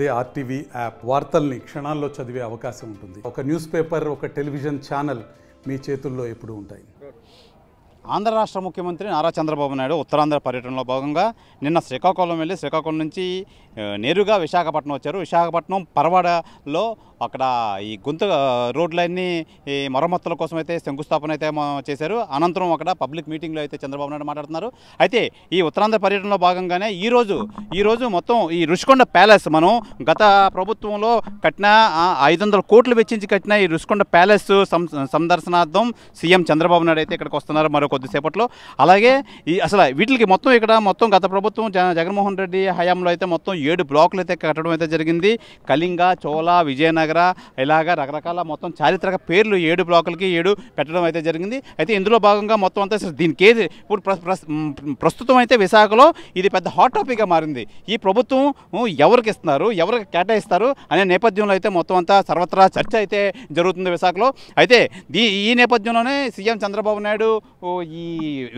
అదే RTV app వార్తల్ని క్షణాల్లో చదివే అవకాశం ఉంటుంది ఒక న్యూస్ పేపర్ ఒక టెలివిజన్ ఛానల్ మీ చేతుల్లో ఎప్పుడు ఉంటాయి ఆంధ్ర రాష్ట్ర ముఖ్యమంత్రి నారా చంద్రబాబు నాయుడు ఉత్తరాంధ్ర పర్యటనలో భాగంగా నిన్న శ్రీకాకుళం వెళ్ళి శ్రీకాకుళం నుంచి నేరుగా విశాఖపట్నం వచ్చారు విశాఖపట్నం పరవాడలో అక్కడ ఈ గుంత రోడ్లన్నీ ఈ మరమ్మతుల కోసం అయితే శంకుస్థాపన అయితే చేశారు అనంతరం అక్కడ పబ్లిక్ మీటింగ్లో అయితే చంద్రబాబు నాయుడు మాట్లాడుతున్నారు అయితే ఈ ఉత్తరాంధ్ర పర్యటనలో భాగంగానే ఈరోజు ఈరోజు మొత్తం ఈ రుషికొండ ప్యాలెస్ మనం గత ప్రభుత్వంలో కట్టిన ఐదు వందల కోట్లు వెచ్చించి కట్టిన ఈ రుషికొండ ప్యాలెస్ సందర్శనార్థం సీఎం చంద్రబాబు నాయుడు అయితే ఇక్కడికి వస్తున్నారు మరో కొద్దిసేపట్లో అలాగే ఈ అసలు వీటికి మొత్తం ఇక్కడ మొత్తం గత ప్రభుత్వం జ జగన్మోహన్ రెడ్డి హయాంలో అయితే మొత్తం ఏడు బ్లాకులు అయితే కట్టడం అయితే జరిగింది కళింగ చోళ విజయనగర ఇలాగ రకరకాల మొత్తం చారిత్రక పేర్లు ఏడు బ్లాకులకి ఏడు పెట్టడం అయితే జరిగింది అయితే ఇందులో భాగంగా మొత్తం అంతా దీనికి ఏది ఇప్పుడు ప్రస్తుతం అయితే విశాఖలో ఇది పెద్ద హాట్ టాపిక్గా మారింది ఈ ప్రభుత్వం ఎవరికి ఇస్తున్నారు ఎవరికి కేటాయిస్తారు అనే నేపథ్యంలో అయితే మొత్తం అంతా సర్వత్రా చర్చ అయితే జరుగుతుంది విశాఖలో అయితే ఈ నేపథ్యంలోనే సీఎం చంద్రబాబు నాయుడు ఈ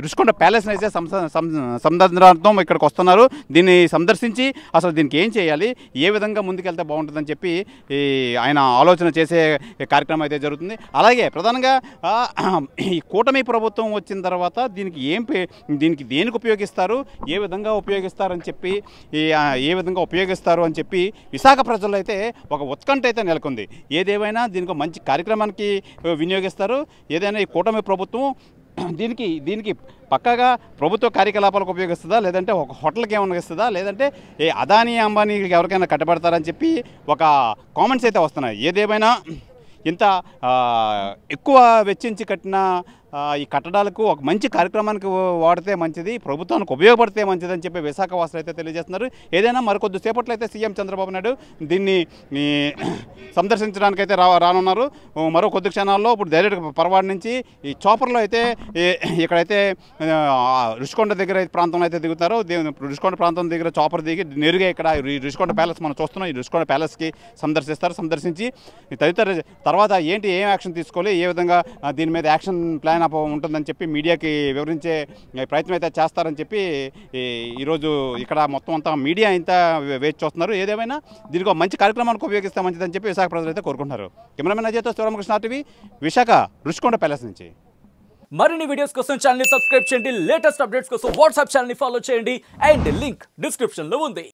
ఋషికొండ ప్యాలెస్ని అయితే సందర్శనార్థం ఇక్కడికి వస్తున్నారు దీన్ని సందర్శించి అసలు దీనికి ఏం చేయాలి ఏ విధంగా ముందుకెళ్తే బాగుంటుందని చెప్పి ఈ ఆయన ఆలోచన చేసే కార్యక్రమం అయితే జరుగుతుంది అలాగే ప్రధానంగా ఈ కూటమి ప్రభుత్వం వచ్చిన తర్వాత దీనికి ఏం దీనికి దేనికి ఉపయోగిస్తారు ఏ విధంగా ఉపయోగిస్తారని చెప్పి ఏ విధంగా ఉపయోగిస్తారు అని చెప్పి విశాఖ ప్రజల్లో అయితే ఒక ఉత్కంఠ అయితే నెలకొంది ఏదేమైనా దీనికి మంచి కార్యక్రమానికి వినియోగిస్తారు ఏదైనా ఈ కూటమి ప్రభుత్వం దీనికి దీనికి పక్కగా ప్రభుత్వ కార్యకలాపాలకు ఉపయోగిస్తుందా లేదంటే ఒక హోటల్కి ఏమైనా ఇస్తుందా లేదంటే ఏ అదానీ అంబానీకి ఎవరికైనా కట్టబడతారని చెప్పి ఒక కామెంట్స్ అయితే వస్తున్నాయి ఏదేమైనా ఇంత ఎక్కువ వెచ్చించి కట్టిన ఈ కట్టడాలకు ఒక మంచి కార్యక్రమానికి వాడితే మంచిది ప్రభుత్వానికి ఉపయోగపడితే మంచిది అని చెప్పి విశాఖ వాసులు అయితే తెలియజేస్తున్నారు ఏదైనా మరికొద్ది సేపట్లో అయితే సీఎం చంద్రబాబు నాయుడు దీన్ని సందర్శించడానికైతే రా రానున్నారు మరో కొద్ది క్షణాల్లో ఇప్పుడు డైరెక్ట్ పర్వాడి నుంచి ఈ చాపర్లో అయితే ఇక్కడైతే రుషికొండ దగ్గర ప్రాంతంలో అయితే దిగుతారు రుషికొండ ప్రాంతం దగ్గర చాపర్ దిగి నేరుగా ఇక్కడ రుషికొండ ప్యాలెస్ మనం చూస్తున్నాం ఈ రుషికొండ ప్యాలెస్కి సందర్శిస్తారు సందర్శించి తదితర తర్వాత ఏంటి ఏం యాక్షన్ తీసుకోవాలి ఏ విధంగా దీని మీద యాక్షన్ ప్లాన్ రసాయన ఉంటుందని చెప్పి మీడియాకి వివరించే ప్రయత్నం అయితే చేస్తారని చెప్పి ఈరోజు ఇక్కడ మొత్తం అంతా మీడియా ఇంత వేచి చూస్తున్నారు ఏదేమైనా దీనికి ఒక మంచి కార్యక్రమానికి ఉపయోగిస్తే మంచిదని చెప్పి విశాఖ ప్రజలు అయితే కోరుకుంటున్నారు కెమెరామెన్ అజయ్తో శివరామకృష్ణ టీవీ విశాఖ రుషికొండ ప్యాలెస్ నుంచి మరిన్ని వీడియోస్ కోసం ఛానల్ సబ్స్క్రైబ్ చేయండి లేటెస్ట్ అప్డేట్స్ కోసం వాట్సాప్ ఛానల్ ఫాలో చేయండి అండ్ లింక్ డిస్క్రిప్షన్లో ఉంది